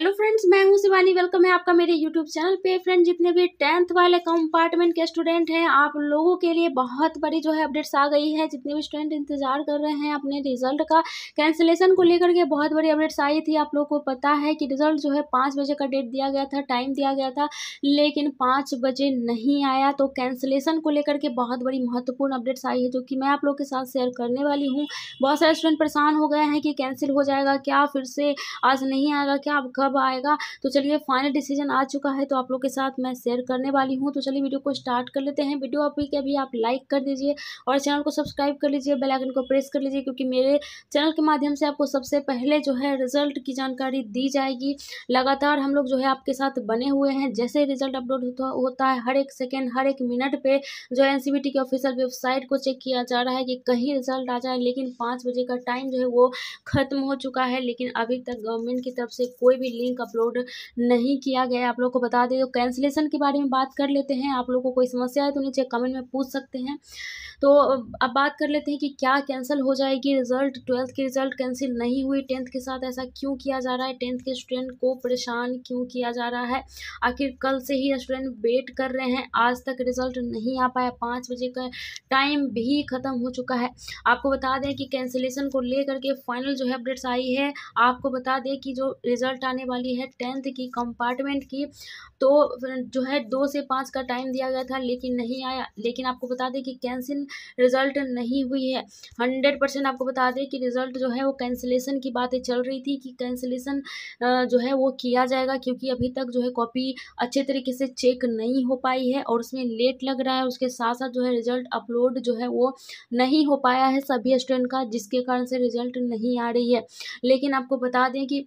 hello friends मैं हूं Shivani welcome है आपका मेरे यूट्यूब चैनल पे फ्रेंड जितने भी टेंथ वाले कंपार्टमेंट के स्टूडेंट हैं आप लोगों के लिए बहुत बड़ी जो है अपडेट्स आ गई है जितने भी स्टूडेंट इंतजार कर रहे हैं अपने रिजल्ट का कैंसिलेशन को लेकर के बहुत बड़ी अपडेट्स आई थी आप लोगों को पता है कि रिजल्ट जो है पाँच बजे का डेट दिया गया था टाइम दिया गया था लेकिन पाँच बजे नहीं आया तो कैंसिलेशन को लेकर के बहुत बड़ी महत्वपूर्ण अपडेट्स आई है जो कि मैं आप लोग के साथ शेयर करने वाली हूँ बहुत सारे स्टूडेंट परेशान हो गए हैं कि कैंसिल हो जाएगा क्या फिर से आज नहीं आएगा क्या आप कब आएगा तो चलिए फाइनल डिसीजन आ चुका है तो आप लोग के साथ मैं शेयर करने वाली हूँ तो चलिए वीडियो को स्टार्ट कर लेते हैं वीडियो अभी के अभी आप लाइक कर दीजिए और चैनल को सब्सक्राइब कर लीजिए बेलाइकन को प्रेस कर लीजिए क्योंकि मेरे चैनल के माध्यम से आपको सबसे पहले जो है रिजल्ट की जानकारी दी जाएगी लगातार हम लोग जो है आपके साथ बने हुए हैं जैसे रिजल्ट अपलोड होता है हर एक सेकेंड हर एक मिनट पर जो है एन की ऑफिशियल वेबसाइट को चेक किया जा रहा है कि कहीं रिजल्ट आ जाए लेकिन पाँच बजे का टाइम जो है वो ख़त्म हो चुका है लेकिन अभी तक गवर्नमेंट की तरफ से कोई भी लिंक अपलोड नहीं किया गया आप लोग को बता दें तो कैंसिलेशन के बारे में बात कर लेते हैं आप लोग को कोई समस्या है तो नीचे कमेंट में पूछ सकते हैं तो अब बात कर लेते हैं कि क्या कैंसिल हो जाएगी रिजल्ट ट्वेल्थ के रिजल्ट कैंसिल नहीं हुई टेंथ के साथ ऐसा क्यों किया जा रहा है टेंथ के स्टूडेंट को परेशान क्यों किया जा रहा है आखिर कल से ही स्टूडेंट वेट कर रहे हैं आज तक रिजल्ट नहीं आ पाया पाँच बजे का टाइम भी ख़त्म हो चुका है आपको बता दें कि कैंसिलेशन को लेकर के फाइनल जो है अपडेट्स आई है आपको बता दें कि जो रिजल्ट आने वाली है टेंथ की कंपार्टमेंट की तो जो है दो से पाँच का टाइम दिया गया था लेकिन नहीं आया लेकिन आपको बता दें कि कैंसिल रिजल्ट नहीं हुई है हंड्रेड परसेंट आपको बता दें कि रिजल्ट जो है वो कैंसिलेशन की बातें चल रही थी कि कैंसिलेशन जो है वो किया जाएगा क्योंकि अभी तक जो है कॉपी अच्छे तरीके से चेक नहीं हो पाई है और उसमें लेट लग रहा है उसके साथ साथ जो है रिजल्ट अपलोड जो है वो नहीं हो पाया है सभी स्टूडेंट का जिसके कारण से रिजल्ट नहीं आ रही है लेकिन आपको बता दें कि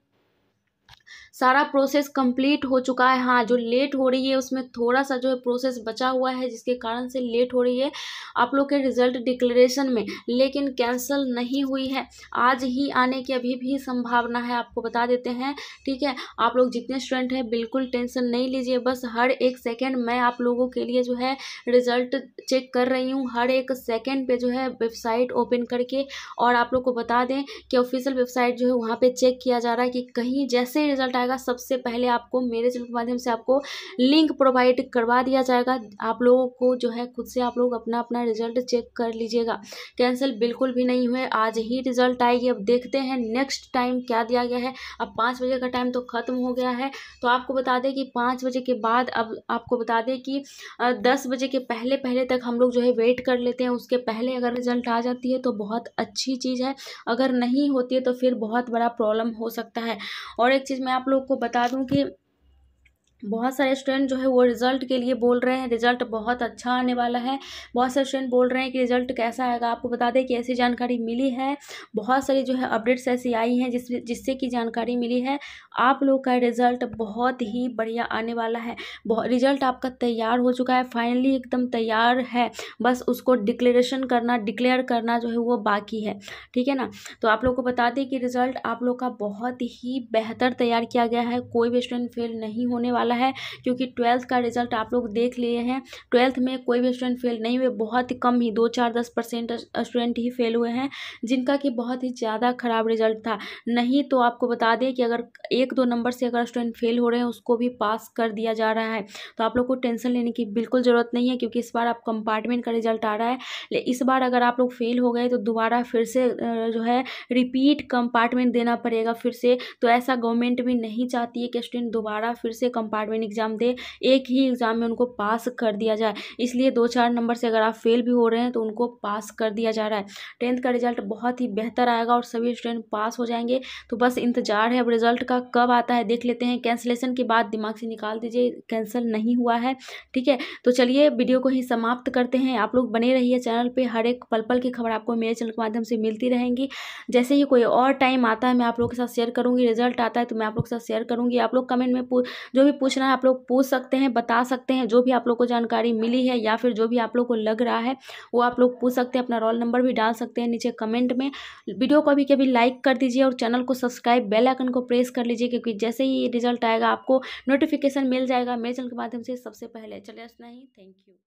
सारा प्रोसेस कंप्लीट हो चुका है हाँ जो लेट हो रही है उसमें थोड़ा सा जो है प्रोसेस बचा हुआ है जिसके कारण से लेट हो रही है आप लोग के रिजल्ट डिक्लेरेशन में लेकिन कैंसिल नहीं हुई है आज ही आने की अभी भी संभावना है आपको बता देते हैं ठीक है आप लोग जितने स्टूडेंट हैं बिल्कुल टेंशन नहीं लीजिए बस हर एक सेकेंड मैं आप लोगों के लिए जो है रिजल्ट चेक कर रही हूँ हर एक सेकेंड पर जो है वेबसाइट ओपन करके और आप लोग को बता दें कि ऑफिशियल वेबसाइट जो है वहाँ पर चेक किया जा रहा है कि कहीं जैसे रिजल्ट आएगा जाएगा सबसे पहले आपको मेरे चैनल के माध्यम से आपको लिंक प्रोवाइड करवा दिया जाएगा आप लोगों को जो है खुद से आप लोग अपना अपना रिजल्ट चेक कर लीजिएगा कैंसिल बिल्कुल भी नहीं हुए आज ही रिजल्ट आएगी अब देखते हैं नेक्स्ट टाइम क्या दिया गया है अब पाँच बजे का टाइम तो ख़त्म हो गया है तो आपको बता दें कि पाँच बजे के बाद अब आपको बता दें कि दस बजे के पहले पहले तक हम लोग जो है वेट कर लेते हैं उसके पहले अगर रिजल्ट आ जाती है तो बहुत अच्छी चीज़ है अगर नहीं होती है तो फिर बहुत बड़ा प्रॉब्लम हो सकता है और एक चीज़ मैं आप लोग लोग को बता दूँ कि बहुत सारे स्टूडेंट जो है वो रिज़ल्ट के लिए बोल रहे हैं रिज़ल्ट बहुत अच्छा आने वाला है बहुत सारे स्टूडेंट बोल रहे हैं कि रिज़ल्ट कैसा आएगा आपको बता दें कि ऐसी जानकारी मिली है बहुत सारी जो है अपडेट्स ऐसी आई हैं जिस जिससे कि जानकारी मिली है आप लोग का रिज़ल्ट बहुत ही बढ़िया आने वाला है रिज़ल्ट आपका तैयार हो चुका है फाइनली एकदम तैयार है बस उसको डिक्लेरेशन करना डिक्लेयर करना जो है वो बाकी है ठीक है ना तो आप लोग को बता दें कि रिज़ल्ट आप लोग का बहुत ही बेहतर तैयार किया गया है कोई भी स्टूडेंट फेल नहीं होने वाला वाला है क्योंकि ट्वेल्थ का रिजल्ट आप लोग देख लिए हैं ट्वेल्थ में कोई भी स्टूडेंट फेल नहीं हुए बहुत ही कम ही दो चार दस परसेंट स्टूडेंट ही फेल हुए हैं जिनका कि बहुत ही ज़्यादा ख़राब रिजल्ट था नहीं तो आपको बता दें कि अगर एक दो नंबर से अगर स्टूडेंट फेल हो रहे हैं उसको भी पास कर दिया जा रहा है तो आप लोग को टेंशन लेने की बिल्कुल ज़रूरत नहीं है क्योंकि इस बार आप कंपार्टमेंट का रिजल्ट आ रहा है इस बार अगर आप लोग फेल हो गए तो दोबारा फिर से जो है रिपीट कंपार्टमेंट देना पड़ेगा फिर से तो ऐसा गवर्नमेंट भी नहीं चाहती है कि स्टूडेंट दोबारा फिर से कंपार्ट डिपार्टमेंट एग्ज़ाम दे एक ही एग्ज़ाम में उनको पास कर दिया जाए इसलिए दो चार नंबर से अगर आप फेल भी हो रहे हैं तो उनको पास कर दिया जा रहा है टेंथ का रिजल्ट बहुत ही बेहतर आएगा और सभी स्टूडेंट पास हो जाएंगे तो बस इंतजार है अब रिजल्ट का कब आता है देख लेते हैं कैंसिलेशन के बाद दिमाग से निकाल दीजिए कैंसिल नहीं हुआ है ठीक है तो चलिए वीडियो को ही समाप्त करते हैं आप लोग बने रहिए चैनल पर हर एक पल पल की खबर आपको मेरे चैनल के माध्यम से मिलती रहेंगी जैसे ही कोई और टाइम आता है मैं आप लोग के साथ शेयर करूँगी रिजल्ट आता है तो मैं आप लोग के साथ शेयर करूंगी आप लोग कमेंट में जो भी पूछ पूछना है आप लोग पूछ सकते हैं बता सकते हैं जो भी आप लोग को जानकारी मिली है या फिर जो भी आप लोग को लग रहा है वो आप लोग पूछ सकते हैं अपना रोल नंबर भी डाल सकते हैं नीचे कमेंट में वीडियो को भी कभी लाइक कर दीजिए और चैनल को सब्सक्राइब बेल आइकन को प्रेस कर लीजिए क्योंकि जैसे ही रिजल्ट आएगा आपको नोटिफिकेशन मिल जाएगा मेरे चैनल के माध्यम से सबसे पहले चलिए इतना ही थैंक यू